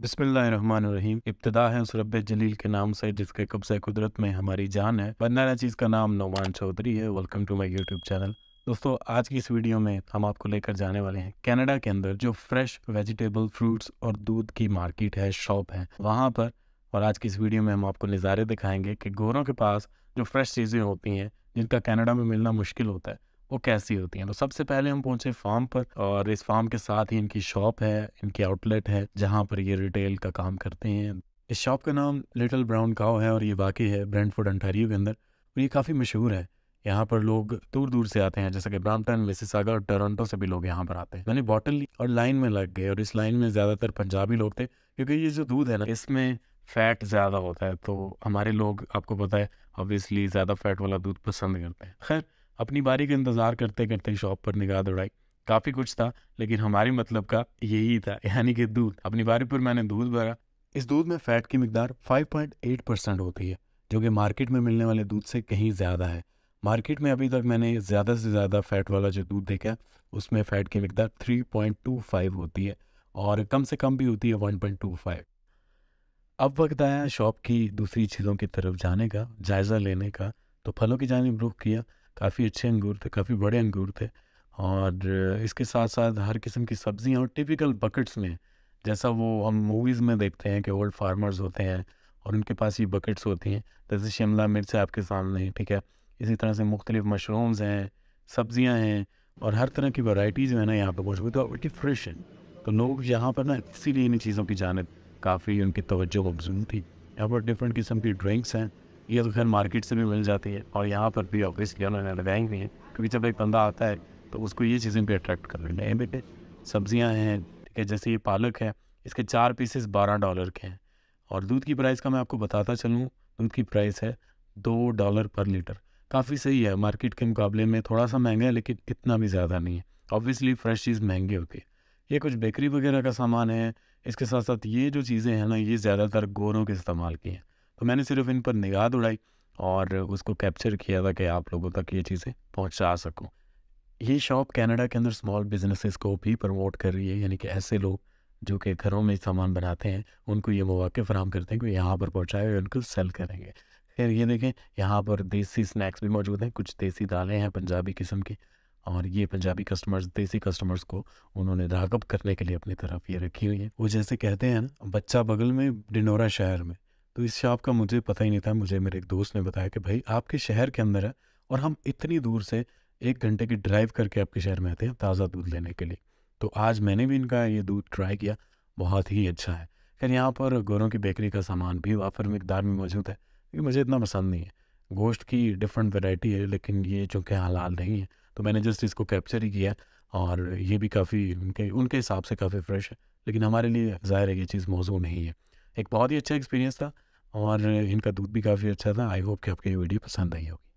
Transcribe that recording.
बिस्मिल्लाम इब्तदा है उस रब जलील के नाम से जिसके कब्ज़ कुदरत में हमारी जान है बंदाना चीज़ का नाम नौमान चौधरी है welcome to my YouTube channel दोस्तों आज की इस वीडियो में हम आपको लेकर जाने वाले हैं कनाडा के अंदर जो फ्रेश वेजिटेबल फ्रूट्स और दूध की मार्केट है शॉप है वहाँ पर और आज की इस वीडियो में हम आपको नज़ारे दिखाएंगे कि गोरों के पास जो फ्रेश चीज़ें होती हैं जिनका कनाडा में मिलना मुश्किल होता है वो कैसी होती हैं तो सबसे पहले हम पहुंचे फार्म पर और इस फार्म के साथ ही इनकी शॉप है इनकी आउटलेट है जहाँ पर ये रिटेल का काम करते हैं इस शॉप का नाम लिटिल ब्राउन काओ है और ये बाकी है फूड अंटारियो के अंदर और ये काफ़ी मशहूर है यहाँ पर लोग दूर दूर से आते हैं जैसे कि ब्राम्पटन वेसिसागा और टोरंटो से भी लोग यहाँ पर आते हैं मैंने बॉटल ली और लाइन में लग गए और इस लाइन में ज़्यादातर पंजाबी लोग थे क्योंकि ये जो दूध है ना इसमें फैट ज़्यादा होता है तो हमारे लोग आपको पता है ऑब्वियसली ज़्यादा फैट वाला दूध पसंद करते हैं खैर अपनी बारी का इंतज़ार करते करते शॉप पर निगाह दौड़ाई काफ़ी कुछ था लेकिन हमारे मतलब का यही था यानी कि दूध अपनी बारी पर मैंने दूध भरा इस दूध में फ़ैट की मकदार 5.8 परसेंट होती है जो कि मार्केट में मिलने वाले दूध से कहीं ज़्यादा है मार्केट में अभी तक मैंने ज़्यादा से ज़्यादा फ़ैट वाला जो दूध देखा उसमें फ़ैट की मकदार 3.25 होती है और कम से कम भी होती है 1.25 अब वक्त आया शॉप की दूसरी चीज़ों की तरफ जाने का जायज़ा लेने का तो फलों की जानब रुख किया काफ़ी अच्छे अंगूर थे काफ़ी बड़े अंगूर थे और इसके साथ साथ हर किस्म की सब्ज़ियाँ और टिपिकल बकेट्स में जैसा वो हम मूवीज़ में देखते हैं कि ओल्ड फार्मर्स होते हैं और उनके पास ये बकेट्स होती हैं जैसे शिमला मिर्च आपके सामने ठीक है इसी तरह से मुख्तलिफ मशरूम्स हैं सब्ज़ियाँ हैं और हर तरह की वैराइटीज़ जो है ना यहाँ पर मौजूद तो बल्कि फ्रेश है तो लोग यहाँ पर ना इसीलिए इन चीज़ों की जानब काफ़ी उनकी तोज्जो मबजूम थी यहाँ पर डिफरेंट किस्म की ड्रिंक्स हैं ये तो खैर मार्केट से भी मिल जाती है और यहाँ पर भी ऑब्वियसली उन्होंने लगाई भी है क्योंकि जब एक बंदा आता है तो उसको ये चीज़ें भी अट्रैक्ट कर रही है बेटे सब्जियाँ हैं ठीक है जैसे ये पालक है इसके चार पीसेस बारह डॉलर के हैं और दूध की प्राइस का मैं आपको बताता चलूँ दूध की प्राइस है दो डॉलर पर लीटर काफ़ी सही है मार्केट के मुकाबले में थोड़ा सा महंगा है लेकिन इतना भी ज़्यादा नहीं है ऑब्वियसली फ्रेश चीज़ महंगी होती है ये कुछ बेकरी वगैरह का सामान है इसके साथ साथ ये जो चीज़ें हैं ना ये ज़्यादातर गोरों के इस्तेमाल की हैं तो मैंने सिर्फ इन पर निगाह उड़ाई और उसको कैप्चर किया था कि आप लोगों तक ये चीज़ें पहुँचा सकूँ ये शॉप कनाडा के अंदर स्मॉल बिजनेसेस को भी प्रमोट कर रही है यानी कि ऐसे लोग जो कि घरों में सामान बनाते हैं उनको ये मौाक़ फराम करते हैं कि यहाँ पर पहुँचाए और उनको सेल करेंगे फिर ये देखें यहाँ पर देसी स्नैक्स भी मौजूद हैं कुछ देसी दालें हैं पंजाबी किस्म की और ये पंजाबी कस्टमर्स देसी कस्टमर्स को उन्होंने रागब करने के लिए अपनी तरफ ये रखी हुई है वो जैसे कहते हैं ना बच्चा बगल में डिनोरा शहर में तो इस शॉप का मुझे पता ही नहीं था मुझे मेरे एक दोस्त ने बताया कि भाई आपके शहर के अंदर है और हम इतनी दूर से एक घंटे की ड्राइव करके आपके शहर में आते हैं ताज़ा दूध लेने के लिए तो आज मैंने भी इनका ये दूध ट्राई किया बहुत ही अच्छा है खैर यहाँ पर गोरों की बेकरी का सामान भी वाफर मकदार में मौजूद है क्योंकि मुझे इतना पसंद नहीं है गोश्त की डिफरेंट वेराइटी है लेकिन ये चूँकि हलाल नहीं है तो मैंने जस्ट इसको कैप्चर ही किया और ये भी काफ़ी उनके उनके हिसाब से काफ़ी फ्रेश है लेकिन हमारे लिए ज़ाहिर है ये चीज़ मौजूद नहीं है एक बहुत ही अच्छा एक्सपीरियंस था और इनका दूध भी काफ़ी अच्छा था आई होप कि आपको ये वीडियो पसंद आई होगी